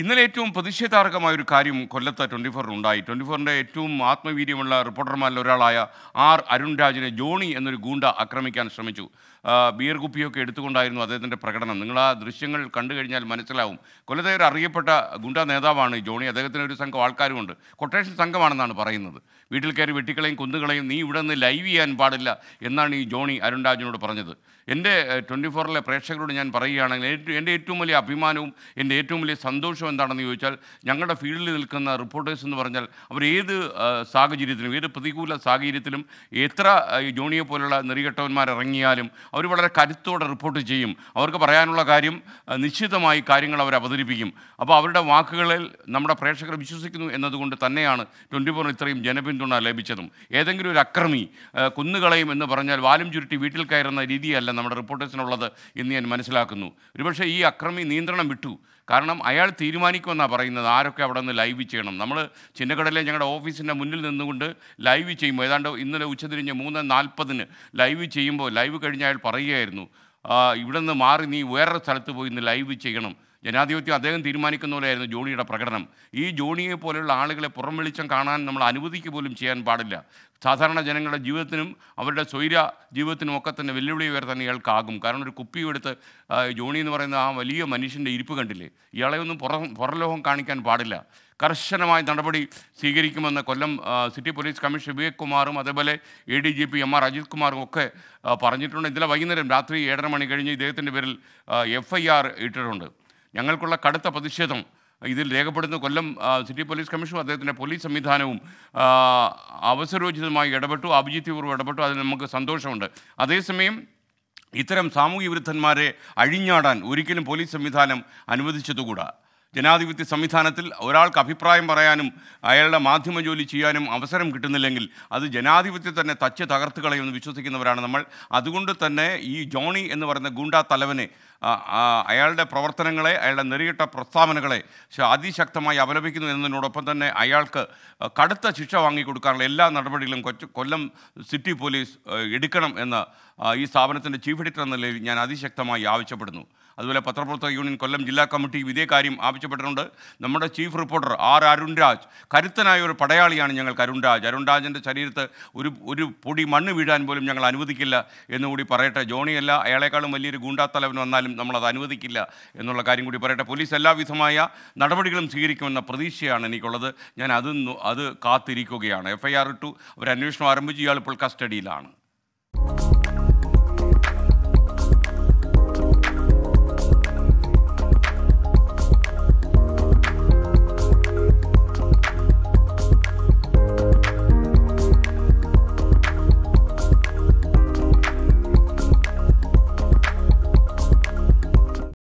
ഇന്നലെ ഏറ്റവും പ്രതിഷേധാർഹമായ ഒരു കാര്യം കൊല്ലത്ത് ട്വൻറ്റി ഫോറിൽ ഉണ്ടായി ട്വൻറ്റി ഫോറിൻ്റെ ഏറ്റവും ആത്മവീര്യമുള്ള റിപ്പോർട്ടർമാരിൽ ഒരാളായ ആർ അരുൺ രാജിനെ ജോണി എന്നൊരു ഗൂണ്ട ആക്രമിക്കാൻ ശ്രമിച്ചു ബിയർ കുപ്പിയൊക്കെ എടുത്തുകൊണ്ടായിരുന്നു അദ്ദേഹത്തിൻ്റെ പ്രകടനം നിങ്ങൾ ആ ദൃശ്യങ്ങൾ കണ്ടു കഴിഞ്ഞാൽ മനസ്സിലാവും കൊല്ലത്തേർ അറിയപ്പെട്ട ഗുണ്ട നേതാവാണ് ജോണി അദ്ദേഹത്തിന് ഒരു സംഘം ആൾക്കാരുമുണ്ട് കൊട്ടേഷൻ സംഘമാണെന്നാണ് പറയുന്നത് വീട്ടിൽ കയറി വെട്ടിക്കളയും കുന്നുകളയും നീ ഇവിടെ നിന്ന് ലൈവ് ചെയ്യാൻ പാടില്ല എന്നാണ് ഈ ജോണി അരുൺരാജിനോട് പറഞ്ഞത് എൻ്റെ ട്വൻറ്റി ഫോറിലെ പ്രേക്ഷകരോട് ഞാൻ പറയുകയാണെങ്കിൽ ഏറ്റവും എൻ്റെ ഏറ്റവും വലിയ അഭിമാനവും എൻ്റെ ഏറ്റവും വലിയ സന്തോഷവും എന്താണെന്ന് ചോദിച്ചാൽ ഞങ്ങളുടെ ഫീൽഡിൽ നിൽക്കുന്ന റിപ്പോർട്ടേഴ്സ് എന്ന് പറഞ്ഞാൽ അവർ ഏത് സാഹചര്യത്തിലും ഏത് പ്രതികൂല സാഹചര്യത്തിലും എത്ര ജോണിയെ പോലുള്ള ഇറങ്ങിയാലും അവർ വളരെ കരുത്തോടെ റിപ്പോർട്ട് ചെയ്യും അവർക്ക് പറയാനുള്ള കാര്യം നിശ്ചിതമായി കാര്യങ്ങൾ അവർ അവതരിപ്പിക്കും അപ്പോൾ അവരുടെ വാക്കുകളിൽ നമ്മുടെ പ്രേക്ഷകർ വിശ്വസിക്കുന്നു എന്നതുകൊണ്ട് തന്നെയാണ് ട്വൻറ്റി ഫോർ ഇത്രയും ജനപിന്തുണ ലഭിച്ചതും ഏതെങ്കിലും ഒരു അക്രമി കുന്നുകളയും എന്ന് പറഞ്ഞാൽ വാലും ചുരുട്ടി വീട്ടിൽ കയറുന്ന രീതിയല്ല നമ്മുടെ റിപ്പോർട്ടേഴ്സിനുള്ളത് എന്ന് ഞാൻ മനസ്സിലാക്കുന്നു ഒരുപക്ഷെ ഈ അക്രമി നിയന്ത്രണം വിട്ടു കാരണം അയാൾ തീരുമാനിക്കുമെന്നാണ് പറയുന്നത് ആരൊക്കെ അവിടെ നിന്ന് ലൈവ് ചെയ്യണം നമ്മൾ ചിന്നക്കടലിലെ ഞങ്ങളുടെ ഓഫീസിൻ്റെ മുന്നിൽ നിന്നുകൊണ്ട് ലൈവ് ചെയ്യുമ്പോൾ ഏതാണ്ട് ഇന്നലെ ഉച്ചതിരിഞ്ഞ് മൂന്ന് നാൽപ്പതിന് ലൈവ് ചെയ്യുമ്പോൾ ലൈവ് കഴിഞ്ഞ് അയാൾ പറയുകയായിരുന്നു ഇവിടെ നിന്ന് മാറി നീ വേറൊരു സ്ഥലത്ത് പോയി ഇന്ന് ലൈവ് ചെയ്യണം ജനാധിപത്യം അദ്ദേഹം തീരുമാനിക്കുന്ന പോലെയായിരുന്നു ജോണിയുടെ പ്രകടനം ഈ ജോണിയെ പോലെയുള്ള ആളുകളെ പുറം വെളിച്ചം കാണാൻ നമ്മൾ അനുവദിക്കുക പോലും ചെയ്യാൻ പാടില്ല സാധാരണ ജനങ്ങളുടെ ജീവിതത്തിനും അവരുടെ സ്വൈര ജീവിതത്തിനും ഒക്കെ തന്നെ വെല്ലുവിളി തന്നെ ഇയാൾക്കാകും കാരണം ഒരു കുപ്പിയെടുത്ത് ജോണി എന്ന് പറയുന്ന ആ വലിയ മനുഷ്യൻ്റെ ഇരിപ്പ് കണ്ടില്ലേ ഇയാളെ ഒന്നും പുറം പുറലോകം കാണിക്കാൻ പാടില്ല കർശനമായ നടപടി സ്വീകരിക്കുമെന്ന് Kollam city police commissioner Vivek കുമാറും അതേപോലെ A D G P M R Ajith കുമാറും ഒക്കെ പറഞ്ഞിട്ടുണ്ട് ഇതിലെ വൈകുന്നേരം രാത്രി ഏഴര മണി കഴിഞ്ഞ് ഇദ്ദേഹത്തിൻ്റെ പേരിൽ എഫ് ഐ ആർ ഇട്ടിട്ടുണ്ട് ഞങ്ങൾക്കുള്ള കടുത്ത പ്രതിഷേധം ഇതിൽ രേഖപ്പെടുന്ന കൊല്ലം സിറ്റി പോലീസ് കമ്മീഷനും അദ്ദേഹത്തിൻ്റെ പോലീസ് സംവിധാനവും അവസരോചിതമായി ഇടപെട്ടു അഭിജിത്യപൂർവ്വം ഇടപെട്ടു അതിൽ നമുക്ക് സന്തോഷമുണ്ട് അതേസമയം ഇത്തരം സാമൂഹ്യ വിരുദ്ധന്മാരെ അഴിഞ്ഞാടാൻ ഒരിക്കലും പോലീസ് സംവിധാനം അനുവദിച്ചതുകൂടാ ജനാധിപത്യ സംവിധാനത്തിൽ ഒരാൾക്ക് അഭിപ്രായം പറയാനും അയാളുടെ മാധ്യമ ജോലി ചെയ്യാനും അവസരം കിട്ടുന്നില്ലെങ്കിൽ അത് ജനാധിപത്യം തന്നെ തച്ച് തകർത്ത് കളയുമെന്ന് വിശ്വസിക്കുന്നവരാണ് നമ്മൾ അതുകൊണ്ട് തന്നെ ഈ ജോണി എന്ന് പറയുന്ന ഗുണ്ടാ തലവനെ അയാളുടെ പ്രവർത്തനങ്ങളെ അയാളുടെ നെറിയിട്ട പ്രസ്താവനകളെ അതിശക്തമായി അപലപിക്കുന്നു എന്നതിനോടൊപ്പം തന്നെ അയാൾക്ക് കടുത്ത ശിക്ഷ വാങ്ങിക്കൊടുക്കാനുള്ള എല്ലാ നടപടികളും കൊച്ചു കൊല്ലം സിറ്റി പോലീസ് എടുക്കണം എന്ന് ഈ സ്ഥാപനത്തിൻ്റെ ചീഫ് എഡിറ്റർ എന്ന നിലയിൽ ഞാൻ അതിശക്തമായി ആവശ്യപ്പെടുന്നു അതുപോലെ പത്രപ്രവർത്തക യൂണിയൻ കൊല്ലം ജില്ലാ കമ്മിറ്റി ഇതേ കാര്യം ആവശ്യപ്പെട്ടിട്ടുണ്ട് നമ്മുടെ ചീഫ് റിപ്പോർട്ടർ ആർ അരുൺരാജ് കരുത്തനായ ഒരു പടയാളിയാണ് ഞങ്ങൾക്ക് അരുൺരാജ് അരുൺരാജിൻ്റെ ശരീരത്ത് ഒരു ഒരു പൊടി മണ്ണ് വീഴാൻ പോലും ഞങ്ങൾ അനുവദിക്കില്ല എന്നുകൂടി പറയട്ടെ ജോണിയല്ല അയാളെക്കാളും വലിയൊരു ഗൂണ്ടാത്തലവൻ വന്നാൽ എന്നാലും നമ്മളത് അനുവദിക്കില്ല എന്നുള്ള കാര്യം കൂടി പറയട്ടെ പോലീസ് എല്ലാവിധമായ നടപടികളും സ്വീകരിക്കുമെന്ന പ്രതീക്ഷയാണ് എനിക്കുള്ളത് ഞാൻ അത് അത് കാത്തിരിക്കുകയാണ് എഫ് ഐ ആർ ഇട്ടു അവരന്വേഷണം അന്വേഷണം ആരംഭിച്ചു ഇയാൾ ഇപ്പോൾ കസ്റ്റഡിയിലാണ്